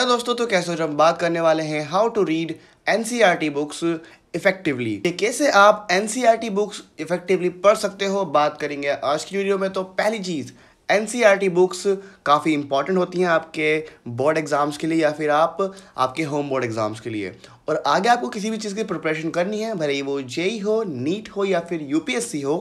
है दोस्तों तो कैसे हम बात करने वाले हैं how to read N books effectively कैसे आप एन बुक्स इफेक्टिवली पढ़ सकते हो बात करेंगे आज की वीडियो में तो पहली चीज़ एन बुक्स काफ़ी इंपॉर्टेंट होती हैं आपके बोर्ड एग्ज़ाम्स के लिए या फिर आप आपके होम बोर्ड एग्ज़ाम्स के लिए और आगे आपको किसी भी चीज़ की प्रिपरेशन करनी है भले ही वो जेई e हो नीट हो या फिर यूपीएससी हो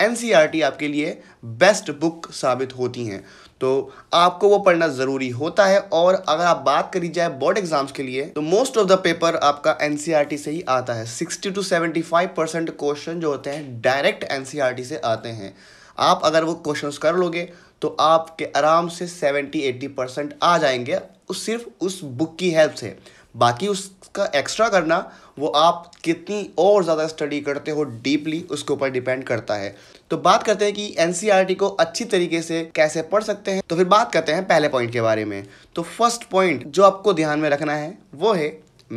एन e आपके लिए बेस्ट बुक साबित होती हैं तो आपको वो पढ़ना ज़रूरी होता है और अगर आप बात करी जाए बोर्ड एग्जाम्स के लिए तो मोस्ट ऑफ द पेपर आपका एन e से ही आता है sixty two seventy five percent question जो होते हैं डायरेक्ट एन e से आते हैं आप अगर वो क्वेश्चंस कर लोगे तो आपके आराम से 70-80 परसेंट आ जाएंगे उस सिर्फ उस बुक की हेल्प से बाकी उसका एक्स्ट्रा करना वो आप कितनी और ज़्यादा स्टडी करते हो डीपली उसके ऊपर डिपेंड करता है तो बात करते हैं कि एन e को अच्छी तरीके से कैसे पढ़ सकते हैं तो फिर बात करते हैं पहले पॉइंट के बारे में तो फर्स्ट पॉइंट जो आपको ध्यान में रखना है वो है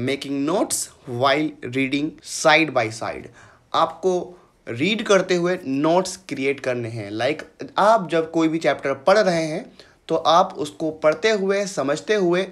making notes while reading side by side आपको रीड करते हुए नोट्स क्रिएट करने हैं लाइक like, आप जब कोई भी चैप्टर पढ़ रहे हैं तो आप उसको पढ़ते हुए समझते हुए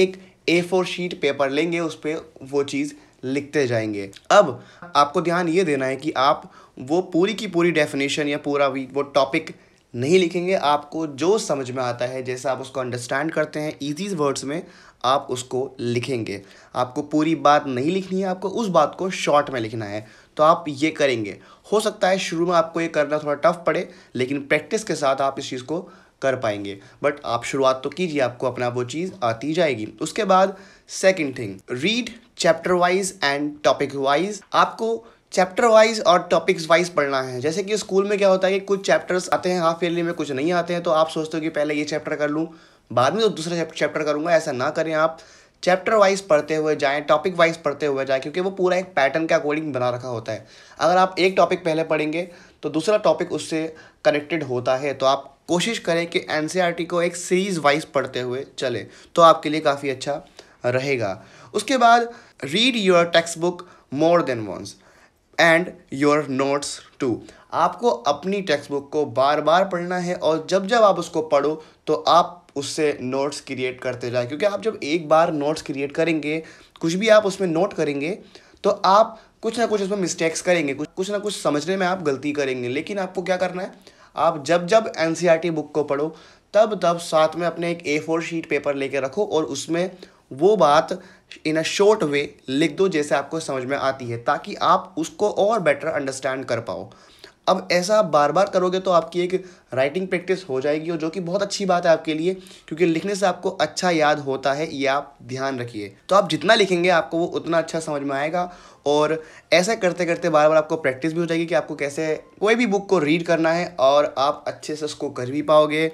एक ए फोर शीट पेपर लेंगे उस पर वो चीज़ लिखते जाएंगे अब आपको ध्यान ये देना है कि आप वो पूरी की पूरी डेफिनेशन या पूरा भी वो टॉपिक नहीं लिखेंगे आपको जो समझ में आता है जैसा आप उसको अंडरस्टैंड करते हैं ईजी वर्ड्स में आप उसको लिखेंगे आपको पूरी बात नहीं लिखनी है आपको उस बात को शॉर्ट में लिखना है तो आप ये करेंगे हो सकता है शुरू में आपको ये करना थोड़ा टफ पड़े लेकिन प्रैक्टिस के साथ आप इस चीज़ को कर पाएंगे बट आप शुरुआत तो कीजिए आपको अपना वो चीज़ आती जाएगी उसके बाद second thing read chapter wise and topic wise आपको चैप्टर वाइज और टॉपिक्स वाइज पढ़ना है जैसे कि स्कूल में क्या होता है कि कुछ चैप्टर्स आते हैं हाफ ईयरली में कुछ नहीं आते हैं तो आप सोचते हो कि पहले ये चैप्टर कर लूँ बाद में तो दूसरा चैप्टर करूँगा ऐसा ना करें आप चैप्टर वाइज पढ़ते हुए जाएँ टॉपिक वाइज पढ़ते हुए जाएँ क्योंकि वो पूरा एक पैटर्न के अकॉर्डिंग बना रखा होता है अगर आप एक टॉपिक पहले पढ़ेंगे तो दूसरा टॉपिक उससे कनेक्टेड होता है तो आप कोशिश करें कि एन e को एक सीरीज़ वाइज पढ़ते हुए चलें तो आपके लिए काफ़ी अच्छा रहेगा उसके बाद read your text book more than once and your notes too आपको अपनी टेक्स्ट बुक को बार बार पढ़ना है और जब जब आप उसको पढ़ो तो आप उससे नोट्स क्रिएट करते जाए क्योंकि आप जब एक बार नोट्स क्रिएट करेंगे कुछ भी आप उसमें नोट करेंगे तो आप कुछ ना कुछ उसमें मिस्टेक्स करेंगे कुछ कुछ ना कुछ समझने में आप गलती करेंगे लेकिन आपको क्या करना है आप जब जब एन बुक e को पढ़ो तब तब साथ में अपने एक ए फोर शीट पेपर लेके रखो और उसमें वो बात इन अ शॉर्ट वे लिख दो जैसे आपको समझ में आती है ताकि आप उसको और बेटर अंडरस्टैंड कर पाओ अब ऐसा आप बार बार करोगे तो आपकी एक राइटिंग प्रैक्टिस हो जाएगी और जो कि बहुत अच्छी बात है आपके लिए क्योंकि लिखने से आपको अच्छा याद होता है ये आप ध्यान रखिए तो आप जितना लिखेंगे आपको वो उतना अच्छा समझ में आएगा और ऐसा करते करते बार बार आपको प्रैक्टिस भी हो जाएगी कि आपको कैसे कोई भी बुक को रीड करना है और आप अच्छे से उसको कर भी पाओगे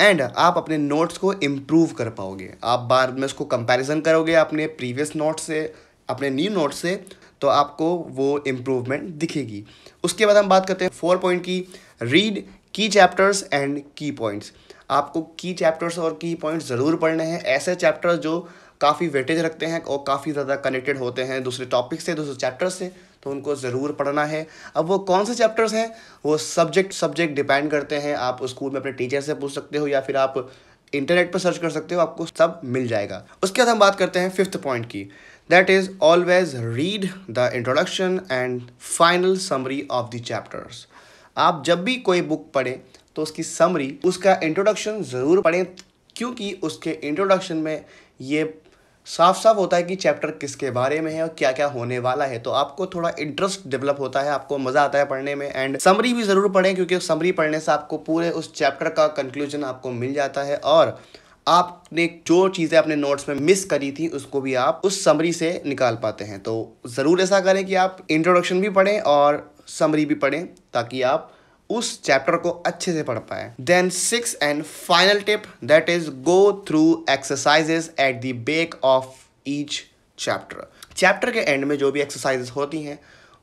एंड आप अपने नोट्स को इम्प्रूव कर पाओगे आप बाद में उसको कंपैरिजन करोगे अपने प्रीवियस नोट्स से अपने न्यू नोट्स से तो आपको वो इम्प्रूवमेंट दिखेगी उसके बाद हम बात करते हैं फोर पॉइंट की read key chapters and key points आपको की चैप्टर्स और की पॉइंट्स ज़रूर पढ़ने हैं ऐसे चैप्टर्स जो काफ़ी वेटेज रखते हैं और काफ़ी ज़्यादा कनेक्टेड होते हैं दूसरे टॉपिक से दूसरे चैप्टर्स से तो उनको ज़रूर पढ़ना है अब वो कौन से चैप्टर्स हैं वो सब्जेक्ट सब्जेक्ट डिपेंड करते हैं आप स्कूल में अपने टीचर से पूछ सकते हो या फिर आप इंटरनेट पर सर्च कर सकते हो आपको सब मिल जाएगा उसके बाद हम बात करते हैं फिफ्थ पॉइंट की That is, always read the introduction and final summary of the chapters. आप जब भी कोई बुक पढ़ें तो उसकी समरी उसका इंट्रोडक्शन ज़रूर पढ़ें क्योंकि उसके इंट्रोडक्शन में ये साफ साफ होता है कि चैप्टर किसके बारे में है और क्या क्या होने वाला है तो आपको थोड़ा इंटरेस्ट डेवलप होता है आपको मज़ा आता है पढ़ने में एंड समरी भी ज़रूर पढ़ें क्योंकि समरी पढ़ने से आपको पूरे उस चैप्टर का कंक्लूजन आपको मिल जाता है और आपने जो चीज़ें अपने नोट्स में मिस करी थी उसको भी आप उस समरी से निकाल पाते हैं तो ज़रूर ऐसा करें कि आप इंट्रोडक्शन भी पढ़ें और समरी भी पढ़ें ताकि आप उस चैप्टर को अच्छे से पढ़ पाए then six and final tip that is go through exercises at the back of each chapter chapter के एंड में जो भी एक्सरसाइजेज होती हैं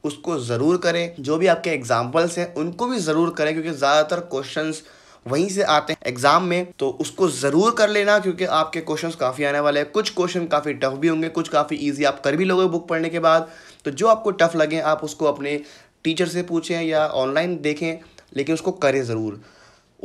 उसको ज़रूर करें जो भी आपके एग्जाम्पल्स हैं उनको भी ज़रूर करें क्योंकि ज़्यादातर क्वेश्चंस वहीं से आते हैं एग्जाम में तो उसको ज़रूर कर लेना क्योंकि आपके क्वेश्चंस काफ़ी आने वाले हैं कुछ क्वेश्चन काफ़ी टफ भी होंगे कुछ काफ़ी ईजी आप कर भी लोगे बुक पढ़ने के बाद तो जो आपको टफ लगे आप उसको अपने टीचर से पूछें या ऑनलाइन देखें लेकिन उसको करें ज़रूर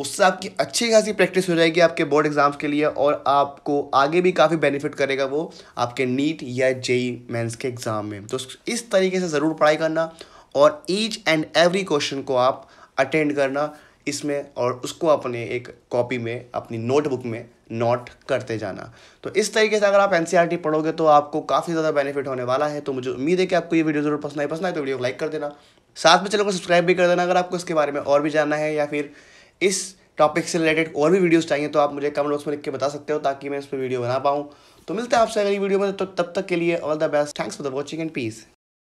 उससे आपकी अच्छी खासी प्रैक्टिस हो जाएगी आपके बोर्ड एग्ज़ाम्स के लिए और आपको आगे भी काफ़ी बेनिफिट करेगा वो आपके नीट या जेई मेंस e e के एग्ज़ाम में तो इस तरीके से ज़रूर पढ़ाई करना और ईच एंड एवरी क्वेश्चन को आप अटेंड करना इसमें और उसको अपने एक कॉपी में अपनी नोटबुक में नोट करते जाना तो इस तरीके से अगर आप एन e पढ़ोगे तो आपको काफ़ी ज़्यादा बेनिफिट होने वाला है तो मुझे उम्मीद है कि आपको ये वीडियो जरूर पसंद आई पसंद आए तो वीडियो को लाइक कर देना साथ में चैनल को सब्सक्राइब भी कर देना अगर आपको इसके बारे में और भी जानना है या फिर इस टॉपिक से रिलेटेड और भी वीडियोज़ चाहिए तो आप मुझे कमेंट बॉक्स में लिख के बता सकते हो ताकि मैं इस पर वीडियो बना पाऊँ तो मिलते हैं आपसे अगली वीडियो में तो तब तक के लिए all the best thanks for the watching and piece